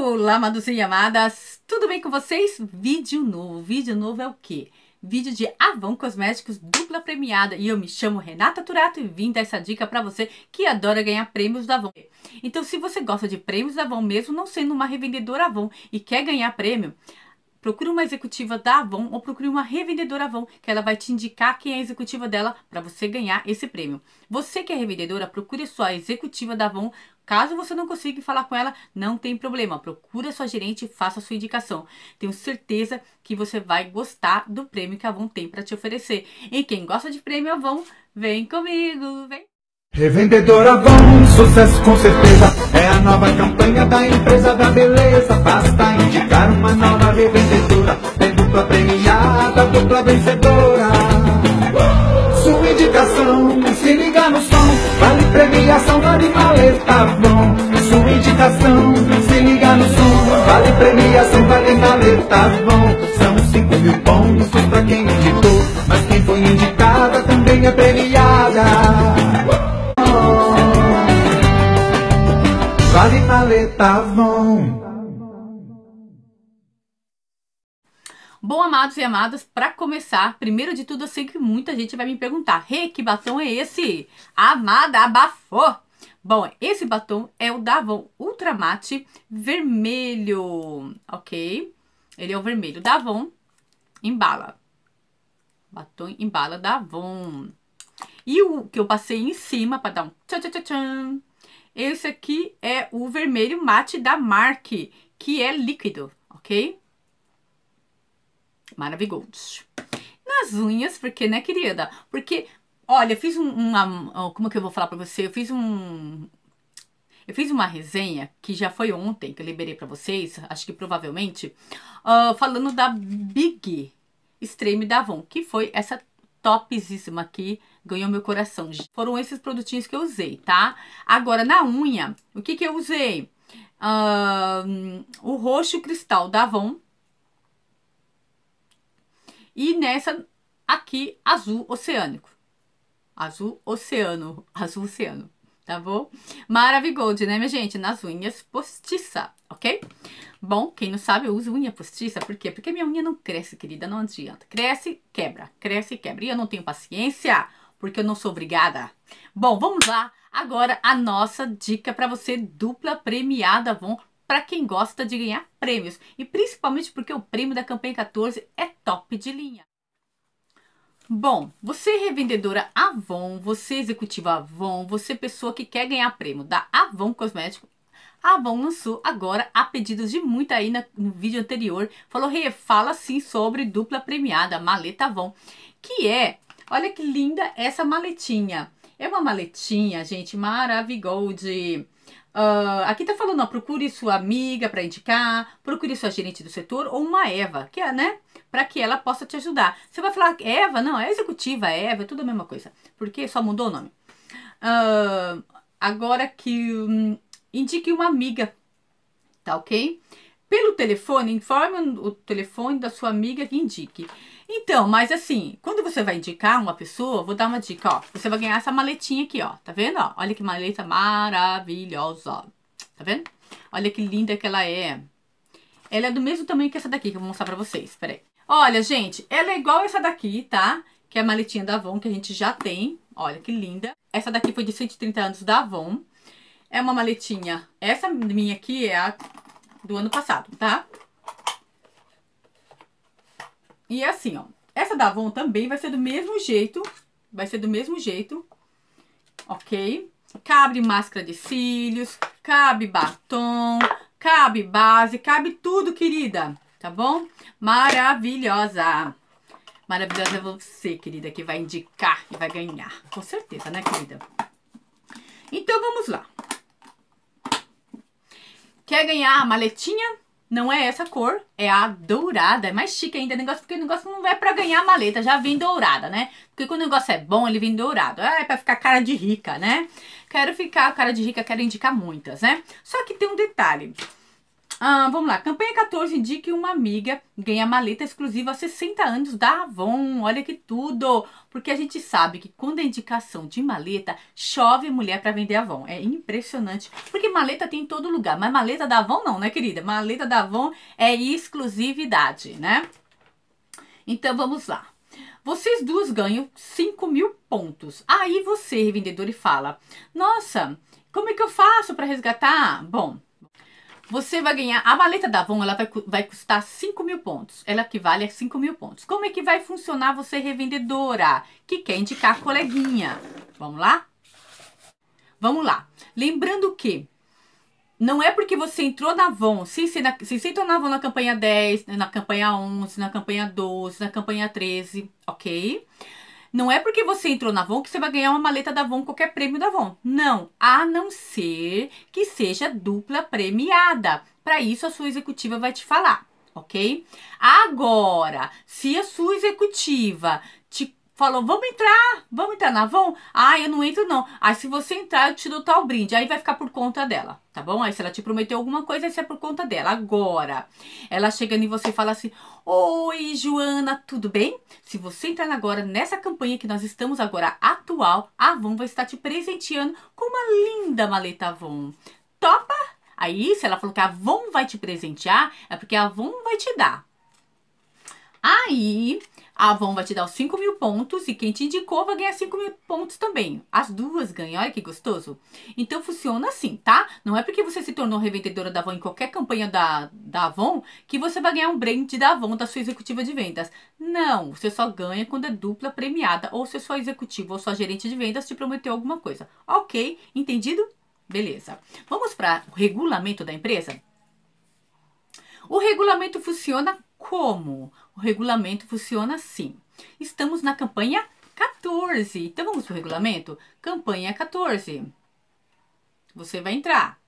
Olá, amados amadas! Tudo bem com vocês? Vídeo novo. Vídeo novo é o quê? Vídeo de Avon Cosméticos, dupla premiada. E eu me chamo Renata Turato e vim dar essa dica para você que adora ganhar prêmios da Avon. Então, se você gosta de prêmios da Avon mesmo, não sendo uma revendedora Avon e quer ganhar prêmio, Procure uma executiva da Avon ou procure uma revendedora Avon, que ela vai te indicar quem é a executiva dela para você ganhar esse prêmio. Você que é revendedora, procure sua executiva da Avon Caso você não consiga falar com ela, não tem problema. Procura sua gerente e faça a sua indicação. Tenho certeza que você vai gostar do prêmio que a Avon tem para te oferecer. E quem gosta de prêmio Avon, vem comigo, vem! Revendedor Avon, sucesso com certeza É a nova campanha da empresa da beleza Basta indicar uma nova revendedora Tem dupla premiada, dupla vencedora Sua indicação, se liga no som Vale premiação, vale maleta Avon Sua indicação, se liga no som Vale premiação, vale maleta Avon São 5 mil pontos pra quem indicou Mas quem foi indicada também é premiada Vale maleta vão. Bom, amados e amadas, para começar, primeiro de tudo, eu sei que muita gente vai me perguntar: Rê, hey, que batom é esse? Amada, abafou! Bom, esse batom é o Davon Ultramate Vermelho, ok? Ele é o vermelho Davon Embala. Batom Embala Davon. E o que eu passei em cima para dar um tchan tchan tchan esse aqui é o vermelho mate da MARC, que é líquido, ok? Maravigold. Nas unhas, porque, né, querida? Porque, olha, eu fiz um, uma... Como que eu vou falar pra você? Eu fiz um... Eu fiz uma resenha que já foi ontem, que eu liberei para vocês, acho que provavelmente, uh, falando da Big Extreme da Avon, que foi essa topzíssima aqui, ganhou meu coração. Foram esses produtinhos que eu usei, tá? Agora, na unha, o que que eu usei? Uh, o roxo cristal da Avon. E nessa aqui, azul oceânico. Azul oceano, azul oceano, tá bom? Maravigold, né, minha gente? Nas unhas postiça, ok? Bom, quem não sabe, eu uso unha postiça, por quê? Porque minha unha não cresce, querida, não adianta. Cresce, quebra, cresce, quebra. E eu não tenho paciência porque eu não sou obrigada. Bom, vamos lá. Agora a nossa dica para você dupla premiada Avon para quem gosta de ganhar prêmios e principalmente porque o prêmio da campanha 14 é top de linha. Bom, você é revendedora Avon, você é executiva Avon, você é pessoa que quer ganhar prêmio da Avon Cosmético, a Avon lançou agora, a pedidos de muita aí no vídeo anterior, falou, hey, fala sim sobre dupla premiada, maleta Avon, que é Olha que linda essa maletinha. É uma maletinha, gente, maravilhosa. Uh, aqui tá falando, ó, procure sua amiga para indicar, procure sua gerente do setor ou uma Eva, que é, né? Para que ela possa te ajudar. Você vai falar Eva? Não, é executiva, é Eva, é tudo a mesma coisa. Porque só mudou o nome. Uh, agora que hum, indique uma amiga, tá ok? Pelo telefone, informe o telefone da sua amiga que indique. Então, mas assim, quando você vai indicar uma pessoa, vou dar uma dica, ó. Você vai ganhar essa maletinha aqui, ó. Tá vendo? Ó, olha que maleta maravilhosa. Tá vendo? Olha que linda que ela é. Ela é do mesmo tamanho que essa daqui, que eu vou mostrar pra vocês. Peraí. Olha, gente, ela é igual essa daqui, tá? Que é a maletinha da Avon, que a gente já tem. Olha que linda. Essa daqui foi de 130 anos da Avon. É uma maletinha. Essa minha aqui é a do ano passado, tá? E é assim, ó. Essa da Avon também vai ser do mesmo jeito. Vai ser do mesmo jeito. Ok? Cabe máscara de cílios, cabe batom, cabe base, cabe tudo, querida. Tá bom? Maravilhosa! Maravilhosa é você, querida, que vai indicar e vai ganhar. Com certeza, né, querida? Então, vamos lá. Quer ganhar a maletinha? Não é essa cor, é a dourada. É mais chique ainda negócio, porque o negócio não é pra ganhar a maleta, já vem dourada, né? Porque quando o negócio é bom, ele vem dourado. Ah, é pra ficar cara de rica, né? Quero ficar cara de rica, quero indicar muitas, né? Só que tem um detalhe. Ah, vamos lá. Campanha 14 indique uma amiga ganha maleta exclusiva a 60 anos da Avon. Olha que tudo! Porque a gente sabe que quando é indicação de maleta, chove mulher para vender Avon. É impressionante. Porque maleta tem em todo lugar, mas maleta da Avon não, né, querida? Maleta da Avon é exclusividade, né? Então vamos lá. Vocês duas ganham 5 mil pontos. Aí você, revendedor, e fala: Nossa, como é que eu faço para resgatar? Bom, você vai ganhar. A maleta da Avon ela vai, vai custar 5 mil pontos. Ela equivale a 5 mil pontos. Como é que vai funcionar você, revendedora, que quer indicar a coleguinha? Vamos lá? Vamos lá. Lembrando que não é porque você entrou na Avon, se, se, na, se você entrou na Avon na campanha 10, na campanha 11, na campanha 12, na campanha 13, ok? Não é porque você entrou na Avon que você vai ganhar uma maleta da Avon, qualquer prêmio da Avon. Não, a não ser que seja dupla premiada. Para isso a sua executiva vai te falar, ok? Agora, se a sua executiva te falou: vamos entrar, vamos entrar na Avon? Ah, eu não entro, não. Ah, se você entrar, eu te dou tal brinde. Aí vai ficar por conta dela, tá bom? Aí se ela te prometeu alguma coisa, isso é por conta dela. Agora, ela chega em você e fala assim: Oi, Joana, tudo bem? Se você entrar agora nessa campanha que nós estamos agora atual, a Avon vai estar te presenteando com uma linda maleta Avon. Topa? Aí, se ela falou que a Avon vai te presentear, é porque a Avon vai te dar. Aí, a Avon vai te dar os 5 mil pontos e quem te indicou vai ganhar 5 mil pontos também. As duas ganham, olha que gostoso. Então funciona assim, tá? Não é porque você se tornou revendedora da Avon em qualquer campanha da, da Avon que você vai ganhar um brand da Avon da sua executiva de vendas. Não, você só ganha quando é dupla premiada ou se é sua executiva ou sua gerente de vendas te prometeu alguma coisa. Ok, entendido? Beleza. Vamos para o regulamento da empresa? O regulamento funciona como? O regulamento funciona assim. Estamos na campanha 14. Então vamos para o regulamento? Campanha 14. Você vai entrar.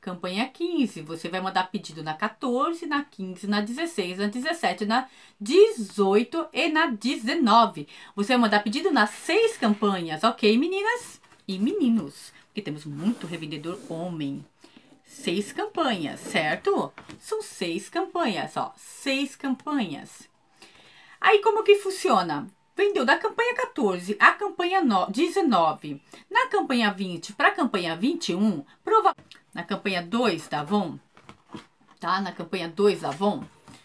Campanha 15. Você vai mandar pedido na 14, na 15, na 16, na 17, na 18 e na 19. Você vai mandar pedido nas seis campanhas, ok, meninas e meninos? Porque temos muito revendedor homem seis campanhas, certo? São seis campanhas, ó, seis campanhas. Aí como que funciona? Vendeu da campanha 14 à campanha 19. Na campanha 20 para a campanha 21, prova na campanha 2 da Avon, tá? Na campanha 2 da Avon,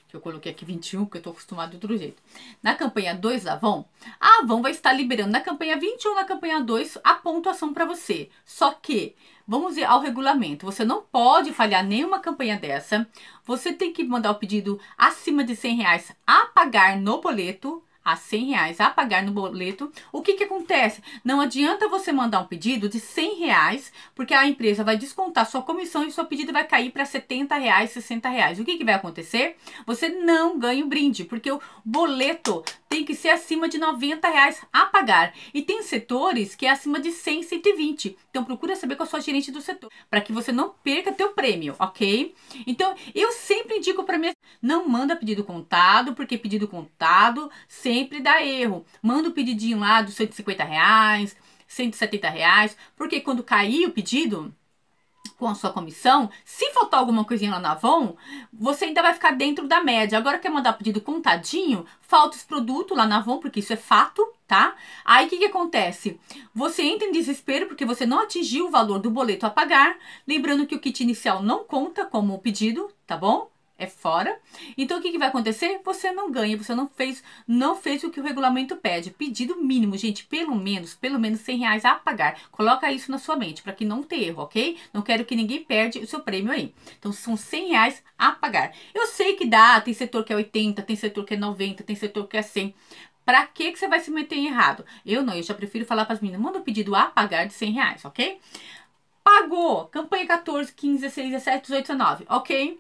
que eu coloquei aqui 21, porque eu tô acostumado de outro jeito. Na campanha 2 da Avon, a Avon vai estar liberando na campanha 21 na campanha 2 a pontuação para você. Só que Vamos ao regulamento. Você não pode falhar nenhuma campanha dessa. Você tem que mandar o pedido acima de 100 reais a pagar no boleto a 100 reais a pagar no boleto, o que, que acontece? Não adianta você mandar um pedido de 100 reais, porque a empresa vai descontar sua comissão e seu pedido vai cair para 70 reais, 60 reais. O que, que vai acontecer? Você não ganha o brinde, porque o boleto tem que ser acima de 90 reais a pagar. E tem setores que é acima de 100, 120. Então procura saber com a sua gerente do setor, para que você não perca teu prêmio, ok? Então eu sempre indico para mim, não manda pedido contado, porque pedido contado sempre sempre dá erro. Manda o um pedidinho lá dos 150 reais, 170 reais, porque quando cair o pedido com a sua comissão, se faltar alguma coisinha lá na Avon, você ainda vai ficar dentro da média. Agora quer mandar pedido contadinho, falta esse produto lá na Avon, porque isso é fato, tá? Aí o que, que acontece? Você entra em desespero porque você não atingiu o valor do boleto a pagar, lembrando que o kit inicial não conta como pedido, tá bom? é fora. Então o que, que, vai acontecer? Você não ganha, você não fez, não fez o que o regulamento pede. Pedido mínimo, gente, pelo menos, pelo menos 100 reais a pagar. Coloca isso na sua mente para que não tenha erro, ok? Não quero que ninguém perde o seu prêmio aí. Então são 100 reais a pagar. Eu sei que dá, tem setor que é 80, tem setor que é 90, tem setor que é 100. Pra que, que você vai se meter em errado? Eu não, eu já prefiro falar para as meninas, manda um pedido a pagar de 100 reais, ok? Pagou, campanha 14, 15, 16, 17, 18, 19, ok?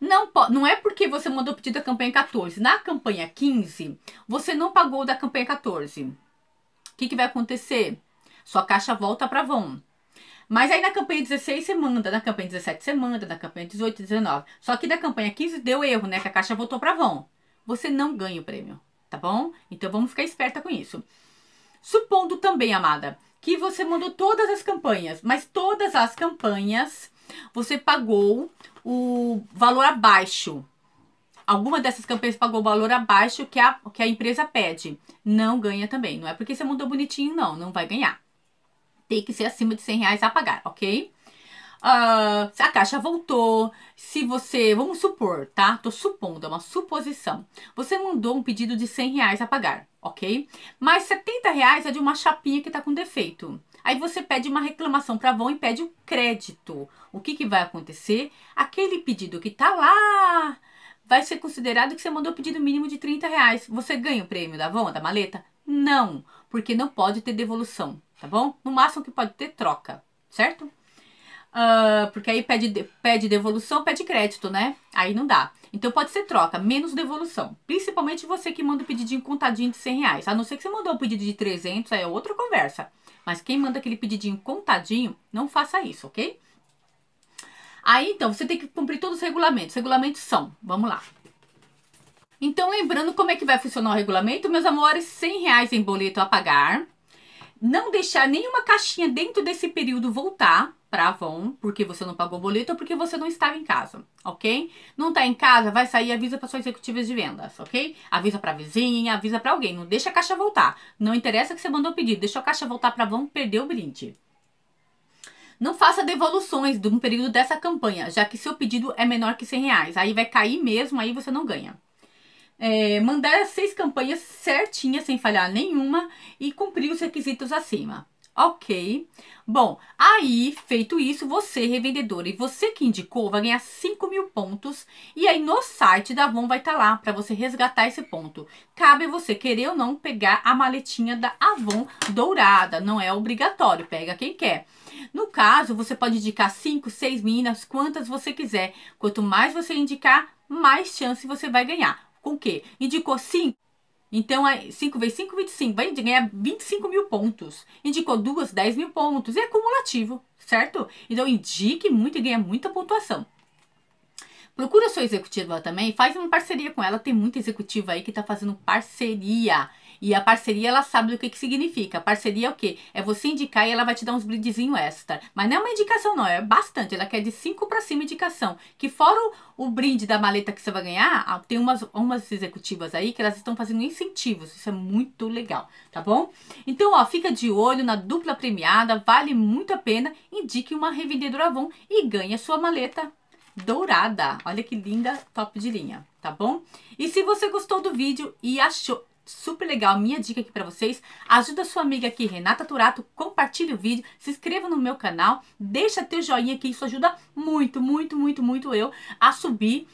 Não, não é porque você mandou pedido da campanha 14. Na campanha 15, você não pagou da campanha 14. O que, que vai acontecer? Sua caixa volta para vão. Mas aí na campanha 16 você manda, na campanha 17 você manda, na campanha 18, 19. Só que na campanha 15 deu erro, né? Que a caixa voltou para vão. Você não ganha o prêmio, tá bom? Então vamos ficar esperta com isso. Supondo também, amada, que você mandou todas as campanhas, mas todas as campanhas você pagou o valor abaixo. Alguma dessas campanhas pagou o valor abaixo que a, que a empresa pede. Não ganha também. Não é porque você mudou bonitinho, não. Não vai ganhar. Tem que ser acima de 100 reais a pagar, ok? Uh, a caixa voltou, se você, vamos supor, tá? Tô supondo, é uma suposição. Você mandou um pedido de 100 reais a pagar, ok? Mas 70 reais é de uma chapinha que tá com defeito. Aí você pede uma reclamação para a Avon e pede o crédito. O que, que vai acontecer? Aquele pedido que está lá vai ser considerado que você mandou pedido mínimo de 30 reais. Você ganha o prêmio da Avon, da maleta? Não, porque não pode ter devolução, tá bom? No máximo que pode ter troca, certo? Uh, porque aí pede, pede devolução, pede crédito, né? Aí não dá. Então pode ser troca, menos devolução. Principalmente você que manda o pedidinho contadinho de 100 reais. A não ser que você mandou o um pedido de 300, aí é outra conversa. Mas quem manda aquele pedidinho contadinho, não faça isso, ok? Aí, então, você tem que cumprir todos os regulamentos. Os regulamentos são, vamos lá. Então, lembrando como é que vai funcionar o regulamento, meus amores, 100 reais em boleto a pagar. Não deixar nenhuma caixinha dentro desse período voltar, para Avon, porque você não pagou o boleto ou porque você não estava em casa, ok? Não está em casa, vai sair, avisa para suas executivas de vendas, ok? Avisa para vizinha, avisa para alguém, não deixa a caixa voltar. Não interessa que você mandou o pedido, deixa a caixa voltar para Avon, perdeu o brinde. Não faça devoluções de um período dessa campanha, já que seu pedido é menor que 100 reais. Aí vai cair mesmo, aí você não ganha. É, mandar as seis campanhas certinhas, sem falhar nenhuma, e cumprir os requisitos acima. Ok. Bom, aí, feito isso, você, revendedora, e você que indicou, vai ganhar 5 mil pontos. E aí, no site da Avon vai estar tá lá para você resgatar esse ponto. Cabe você querer ou não pegar a maletinha da Avon dourada. Não é obrigatório, pega quem quer. No caso, você pode indicar 5, 6 minas, quantas você quiser. Quanto mais você indicar, mais chance você vai ganhar. Com o quê? Indicou 5? Então, 5 é vezes 5, 25. Vai ganhar 25 mil pontos. Indicou duas, 10 mil pontos. E é cumulativo, certo? Então, indique muito e ganha muita pontuação. Procura sua executiva também, faz uma parceria com ela. Tem muita executiva aí que está fazendo parceria. E a parceria, ela sabe o que, que significa. A parceria é o quê? É você indicar e ela vai te dar uns bleedzinho extra. Mas não é uma indicação, não, é bastante. Ela quer de 5 para cima indicação. Que fora o, o, brinde da maleta que você vai ganhar, ah, tem umas, umas executivas aí que elas estão fazendo incentivos. Isso é muito legal, tá bom? Então, ó, fica de olho na dupla premiada, vale muito a pena. Indique uma revendedora Avon e ganhe a sua maleta dourada. Olha que linda, top de linha, tá bom? E se você gostou do vídeo e achou super legal, minha dica aqui para vocês. Ajuda sua amiga aqui, Renata Turato, compartilhe o vídeo, se inscreva no meu canal, deixa teu joinha aqui, isso ajuda muito, muito, muito, muito eu a subir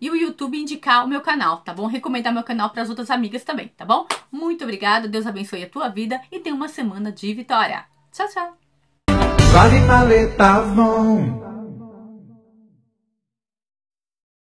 e o YouTube indicar o meu canal, tá bom? Recomendar meu canal para as outras amigas também, tá bom? Muito obrigada, Deus abençoe a tua vida e tenha uma semana de vitória. Tchau, tchau! Vale maleta, vão.